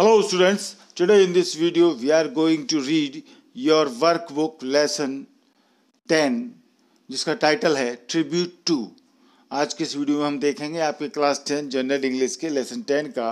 Hello students, today in this video we are going to read your workbook lesson 10 जिसका title है tribute to आज के इस video में हम देखेंगे आपके क्लास 10 जनरल इंग्लिश के लेसन 10 का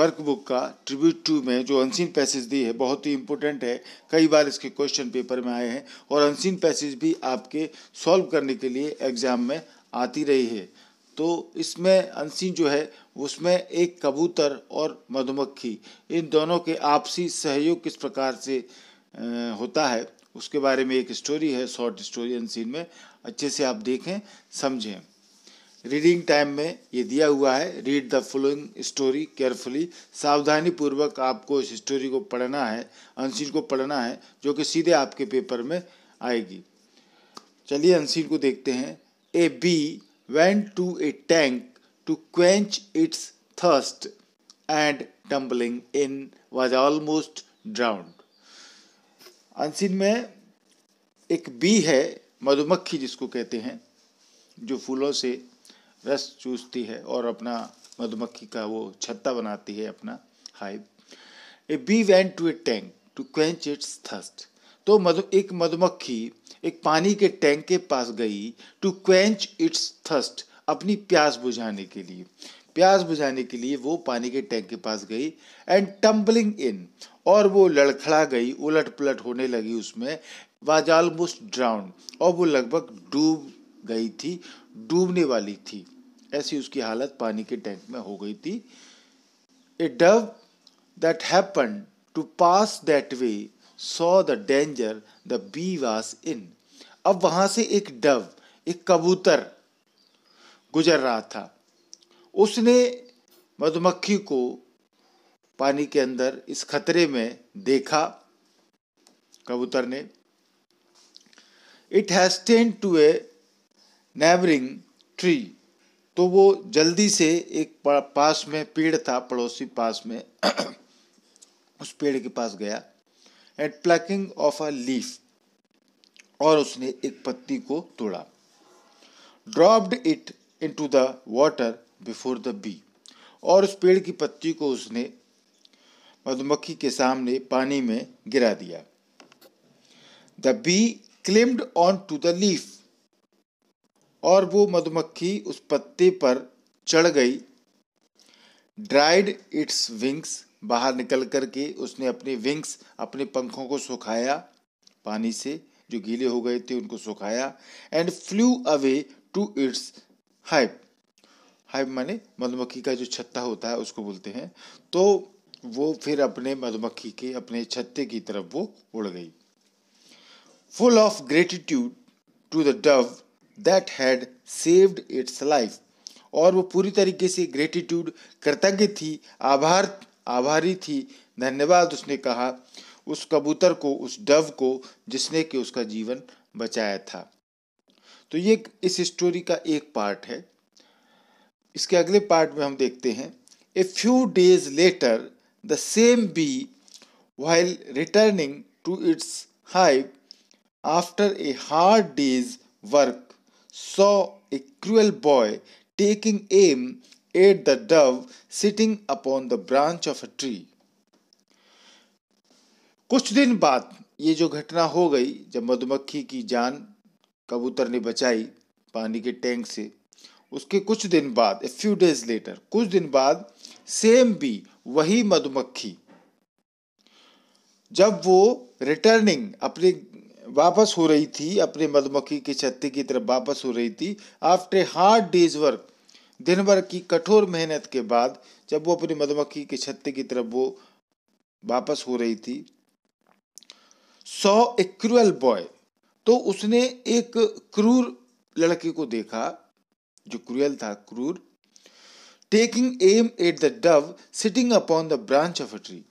वर्कबुक का ट्रिब्यूट टू में जो अनसीन पैसेज दी है बहुत ही इंपॉर्टेंट है कई बार इसके क्वेश्चन पेपर में आए हैं और अनसीन पैसेज भी आपके सॉल्व करने के लिए एग्ज़ाम में आती रही है तो इसमें अनसीन जो है उसमें एक कबूतर और मधुमक्खी इन दोनों के आपसी सहयोग किस प्रकार से होता है उसके बारे में एक स्टोरी है शॉर्ट स्टोरी सीन में अच्छे से आप देखें समझें रीडिंग टाइम में ये दिया हुआ है read the following story carefully सावधानी पूर्वक आपको इस स्टोरी को पढ़ना है अनसीन को पढ़ना है जो कि सीधे आपके पेपर में आएगी चलिए अनसीन को देखते हैं a bee went to a tank to quench its thirst, and tumbling in was almost drowned. Unseen में एक बी है मधुमक्खी जिसको कहते हैं जो फूलों से रस चूसती है और अपना मधुमक्खी का वो छत्ता बनाती है अपना hive a bee went to a tank to quench its thirst तो मधु एक मधुमक्खी एक पानी के टैंक के पास गई टू क्वेंच इट्स थर्स्ट अपनी प्यास बुझाने के लिए प्यास बुझाने के लिए वो पानी के टैंक के पास गई एंड टम्बलिंग इन और वो लड़खड़ा गई उलट पलट होने लगी उसमें वाज ऑलमोस्ट ड्राउंड और वो लगभग डूब गई थी डूबने वाली थी ऐसी उसकी हालत पानी के टैंक में हो गई थी a dove that happen to pass that way saw the danger the bee was in अब वहाँ से एक डव एक कबूतर गुजर रहा था उसने मधुमक्खी को पानी के अंदर इस खतरे में देखा कबूतर ने it hastened to a neighbouring tree तो वो जल्दी से एक पास में पेड़ था पड़ोसी पास में उस पेड़ के पास गया and plucking off a leaf और उसने एक पत्ती को तोड़ा dropped it to the water before the bee और उस पेड़ की पत्ती को उसने मधुमक्खी के सामने पानी में गिरा दिया the bee climbed on to the leaf और वो मधुमक्खी उस पत्ते पर चढ़ गई ड्राइड इट्स विंग्स बाहर निकल करके उसने अपने विंग्स अपने पंखों को सुखाया पानी से जो गीले हो गए थे उनको सुखाया and flew away to its hive hive माने मधुमक्खी का जो छत्ता होता है उसको बोलते हैं तो वो फिर अपने मधुमक्खी के अपने छत्ते की तरफ वो उड़ गई full of gratitude to the dove that had saved its life और वो पूरी तरीके से ग्रेटिट्यूड कृतज्ञ थी आभार आभारी थी धन्यवाद उसने कहा उस कबूतर को उस डव को जिसने कि उसका जीवन बचाया था तो ये इस स्टोरी का एक पार्ट है इसके अगले पार्ट में हम देखते हैं a few days later the same bee while returning to its hive after a hard day's work saw a cruel boy taking aim at the dove sitting upon the branch of a tree कुछ दिन बाद ये जो घटना हो गई जब मधुमक्खी की जान कबूतर ने बचाई पानी के टैंक से उसके कुछ दिन बाद ए फ्यू डेज लेटर कुछ दिन बाद सेम बी वही मधुमक्खी जब वो रिटर्निंग अपने वापस हो रही थी अपने मधुमक्खी के छत्ते की तरफ वापस हो रही थी आफ्टर हार्ड डेज वर्क दिन भर की कठोर मेहनत के बाद जब वो अपनी मधुमक्खी के छत्ते की तरफ वो वापस हो रही थी सो ए बॉय तो उसने एक क्रूर लड़के को देखा जो क्रूयल था क्रूर taking aim at the dove sitting upon the branch of a tree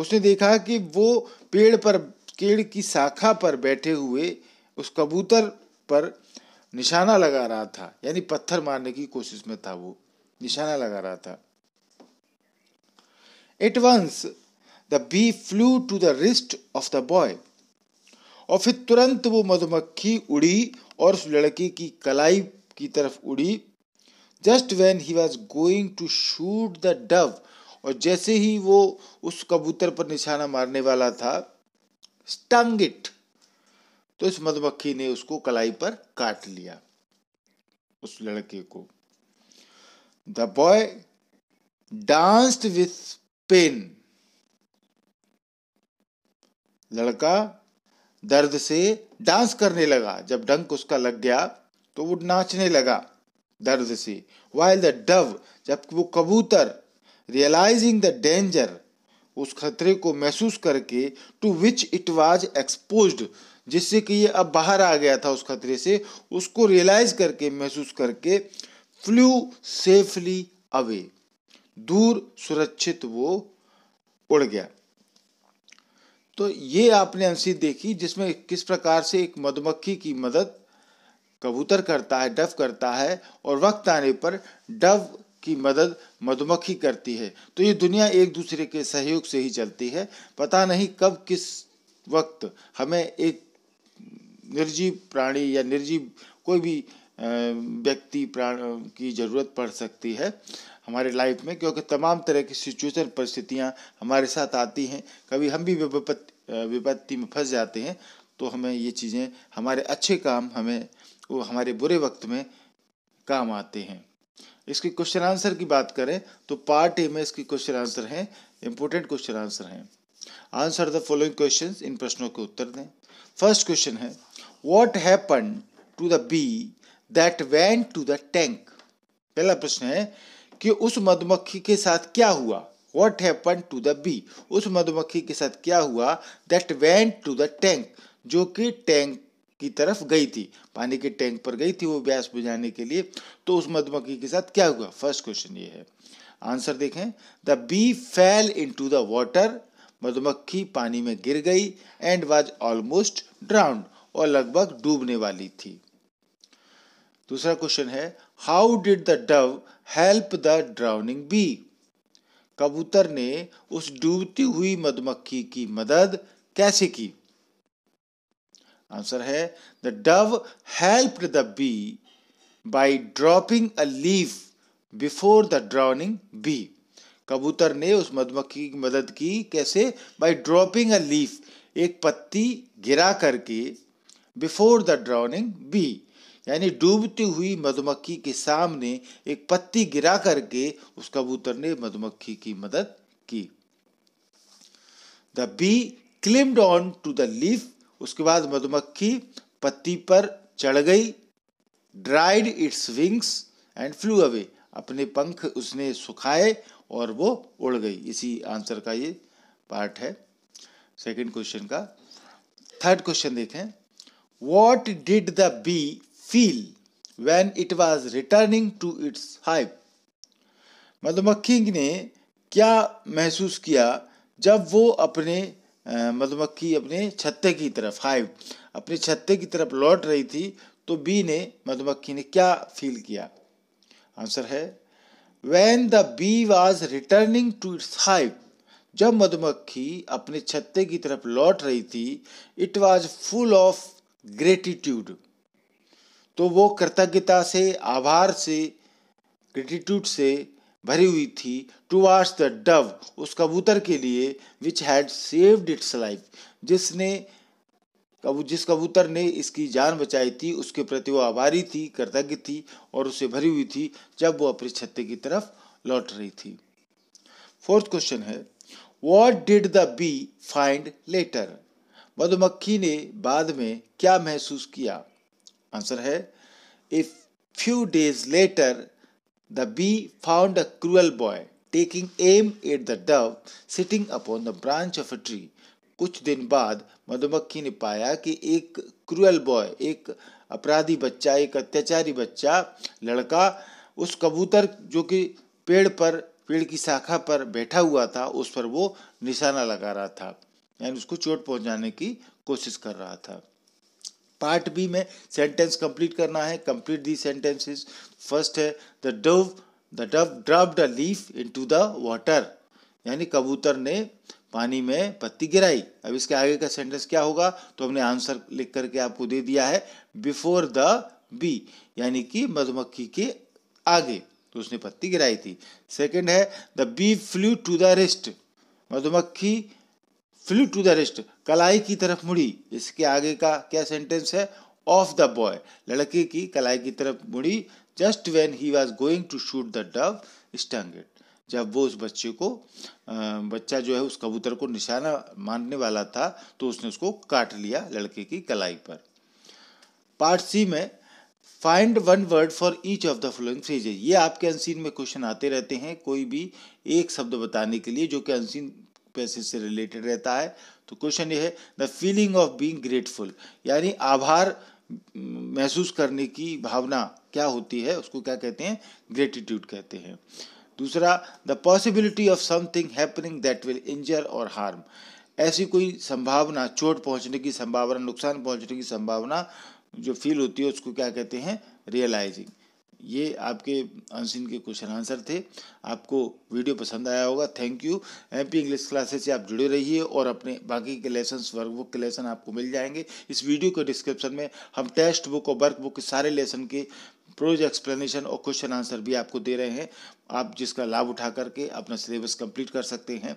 उसने देखा कि वो पेड़ पर केड़ की शाखा पर बैठे हुए उस कबूतर पर निशाना लगा रहा था यानी पत्थर मारने की कोशिश में था वो निशाना लगा रहा था at once the bee flew to the wrist of the boy और फिर तुरंत वो मधुमक्खी उड़ी और उस लड़के की कलाई की तरफ उड़ी just when he was going to shoot the dove और जैसे ही वो उस कबूतर पर निशाना मारने वाला था स्टंग इट तो इस मधुमक्खी ने उसको कलाई पर काट लिया उस लड़के को the boy danced with pain लड़का दर्द से डांस करने लगा जब डंक उसका लग गया तो वो नाचने लगा दर्द से वाइल द डव जब वो कबूतर रियलाइजिंग द डेंजर उस खतरे को महसूस करके to which it was expose जिससे कि ये अब बाहर आ गया था उस खतरे से उसको रियलाइज करके महसूस करके फ्लू सेफली अवे दूर सुरक्षित वो उड़ गया तो ये आपने अंशी देखी जिसमें किस प्रकार से एक मधुमक्खी की मदद कबूतर करता है डव करता है और वक्त आने पर डव की मदद मधुमक्खी करती है तो ये दुनिया एक दूसरे के सहयोग से ही चलती है पता नहीं कब किस वक्त हमें एक निर्जीव प्राणी या निर्जीव कोई भी व्यक्ति प्राण की जरूरत पड़ सकती है हमारे लाइफ में क्योंकि तमाम तरह की सिचुएशन परिस्थितियाँ हमारे साथ आती हैं कभी हम भी विपत्ति विपत्ति में फंस जाते हैं तो हमें ये चीज़ें हमारे अच्छे काम हमें वो हमारे बुरे वक्त में काम आते हैं इसके क्वेश्चन आंसर की बात करें तो पार्ट ए में इसके क्वेश्चन आंसर हैं इंपॉर्टेंट क्वेश्चन आंसर हैं आंसर द फॉलोइंग क्वेश्चन इन प्रश्नों के उत्तर दें फर्स्ट क्वेश्चन है what happen to the bee that went to the tank पहला प्रश्न है कि उस मधुमक्खी के साथ क्या हुआ what happen to the bee उस मधुमक्खी के साथ क्या हुआ that went to the tank जो कि टैंक की तरफ गई थी पानी के टैंक पर गई थी वो ब्यास बुझाने के लिए तो उस मधुमक्खी के साथ क्या हुआ फर्स्ट क्वेश्चन ये है आंसर देखें the bee fell into the water मधुमक्खी पानी में गिर गई एंड वॉज ऑलमोस्ट ड्राउंड और लगभग डूबने वाली थी दूसरा क्वेश्चन है how did the dove help the drowning bee कबूतर ने उस डूबती हुई मधुमक्खी की मदद कैसे की आंसर है the dove help the bee by dropping a leaf before the drowning bee कबूतर ने उस मधुमक्खी की मदद की कैसे बाई ड्रॉपिंग अ लीफ एक पत्ती गिरा करके बिफोर द ड्राउनिंग बी यानी डूबती हुई मधुमक्खी के सामने एक पत्ती गिरा करके उस कबूतर ने मधुमक्खी की मदद की the bee climbed on to the leaf उसके बाद मधुमक्खी पत्ती पर चढ़ गई dried its wings and flew away अपने पंख उसने सुखाए और वो उड़ गई इसी आंसर का ये पार्ट है सेकंड क्वेश्चन का थर्ड क्वेश्चन देखें what did the bee feel when it was returning to its hive मधुमक्खी ने क्या महसूस किया जब वो अपने मधुमक्खी अपने छत्ते की तरफ हाइव अपने छत्ते की तरफ लौट रही थी तो बी ने मधुमक्खी ने क्या फील किया आंसर है when the bee was returning to its hive जब मधुमक्खी अपने छत्ते की तरफ लौट रही थी it was full of gratitude तो वो कृतज्ञता से आभार से ग्रेटिट्यूड से भरी हुई थी टू वार्स द डव उस कबूतर के लिए which had saved its life जिसने कबू जिस कबूतर ने इसकी जान बचाई थी उसके प्रति वो आभारी थी कृतज्ञ थी और उसे भरी हुई थी जब वो अपने छत्ते की तरफ लौट रही थी फोर्थ क्वेश्चन है what did the bee find later मधुमक्खी ने बाद में क्या महसूस किया आंसर है if few days later the bee found a cruel boy taking aim at the dove sitting upon the branch of a tree कुछ दिन बाद मधुमक्खी ने पाया कि एक क्रूअल बॉय एक अपराधी बच्चा एक अत्याचारी बच्चा लड़का उस कबूतर जो कि पेड़ पर पेड़ की शाखा पर बैठा हुआ था उस पर वो निशाना लगा रहा था यानी उसको चोट पहुंचाने की कोशिश कर रहा था पार्ट बी में सेंटेंस कंप्लीट करना है कंप्लीट दी सेंटेंसेस फर्स्ट है the dove the dove drop the leaf into the water यानी कबूतर ने पानी में पत्ती गिराई अब इसके आगे का सेंटेंस क्या होगा तो हमने आंसर लिख करके आपको दे दिया है बिफोर द बी यानी कि मधुमक्खी के आगे तो उसने पत्ती गिराई थी सेकंड है the bee flew to the wrist मधुमक्खी फ्लू टू द रिस्ट कलाई की तरफ मुड़ी इसके आगे का क्या सेंटेंस है ऑफ द बॉय लड़के की कलाई की तरफ मुड़ी just when he was going to shoot the dove stung it जब वो उस बच्चे को बच्चा जो है उस कबूतर को निशाना मारने वाला था तो उसने उसको काट लिया लड़के की कलाई पर पार्ट सी में find one word for each of the following phrases ये आपके अनसीन में क्वेश्चन आते रहते हैं कोई भी एक शब्द बताने के लिए जो कि अनसीन पैसे से रिलेटेड रहता है तो क्वेश्चन ये है the feeling of being grateful यानी आभार महसूस करने की भावना क्या होती है उसको क्या कहते हैं ग्रेटिट्यूड कहते हैं दूसरा the possibility of something happening that will injure और हार्म ऐसी कोई संभावना चोट पहुंचने की संभावना नुकसान पहुंचने की संभावना जो फील होती है उसको क्या कहते हैं रियलाइजिंग ये आपके अनशिन के क्वेश्चन आंसर थे आपको वीडियो पसंद आया होगा thank you M P English classes से आप जुड़े रहिए और अपने बाकी के लेसन वर्कबुक के लेसन आपको मिल जाएंगे इस वीडियो के डिस्क्रिप्शन में हम टेक्स्ट बुक और वर्कबुक के सारे लेसन के प्रोज एक्सप्लेनेशन और क्वेश्चन आंसर भी आपको दे रहे हैं आप जिसका लाभ उठा करके अपना सिलेबस कंप्लीट कर सकते हैं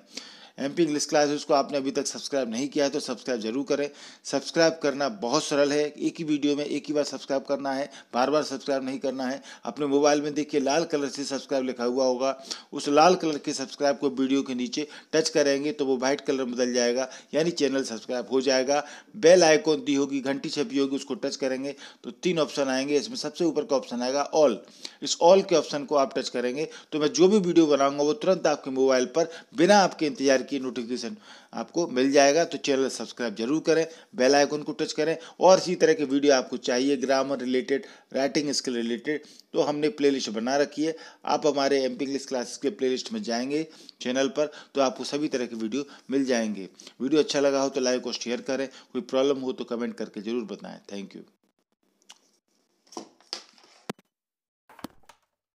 एम पी इंग्लिश क्लास है उसको आपने अभी तक सब्सक्राइब नहीं किया है तो सब्सक्राइब जरूर करें सब्सक्राइब करना बहुत सरल है एक ही वीडियो में एक ही बार सब्सक्राइब करना है बार बार सब्सक्राइब नहीं करना है अपने मोबाइल में देखिए लाल कलर से सब्सक्राइब लिखा हुआ होगा उस लाल कलर के सब्सक्राइब को वीडियो के नीचे टच करेंगे तो वो व्हाइट कलर बदल जाएगा यानी चैनल सब्सक्राइब हो जाएगा बेल आइकॉन दी होगी घंटी छपी होगी उसको टच करेंगे तो तीन ऑप्शन आएंगे इसमें सबसे ऊपर का ऑप्शन आएगा ऑल इस ऑल के ऑप्शन को आप टच करेंगे तो मैं जो भी वीडियो बनाऊंगा वो तुरंत आपके मोबाइल पर बिना आपके इंतजार की नोटिफिकेशन आपको मिल जाएगा तो चैनल सब्सक्राइब जरूर करें बेल आइकन को टच करें और इसी तरह के वीडियो आपको चाहिए grammar related writing skill related तो हमने प्लेलिस्ट बना रखी है आप हमारे एम पी इंग्लिश क्लासेस के प्ले में जाएंगे चैनल पर तो आपको सभी तरह के वीडियो मिल जाएंगे वीडियो अच्छा लगा हो तो लाइक और शेयर करें कोई प्रॉब्लम हो तो कमेंट करके ज़रूर बताएं थैंक यू